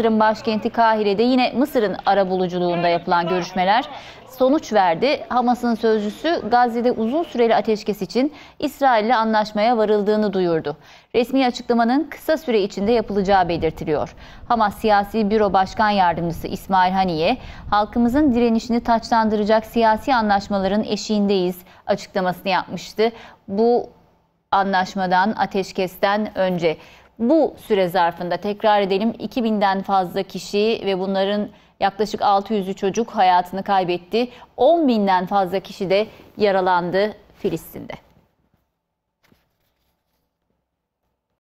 Mısır'ın başkenti Kahire'de yine Mısır'ın arabuluculuğunda yapılan görüşmeler sonuç verdi. Hamas'ın sözcüsü Gazze'de uzun süreli ateşkes için İsrail ile anlaşmaya varıldığını duyurdu. Resmi açıklamanın kısa süre içinde yapılacağı belirtiliyor. Hamas Siyasi Büro Başkan Yardımcısı İsmail Haniye, halkımızın direnişini taçlandıracak siyasi anlaşmaların eşiğindeyiz açıklamasını yapmıştı. Bu anlaşmadan, ateşkesten önce. Bu süre zarfında tekrar edelim 2000'den fazla kişi ve bunların yaklaşık 600'ü çocuk hayatını kaybetti. 10 binden fazla kişi de yaralandı Filistin'de.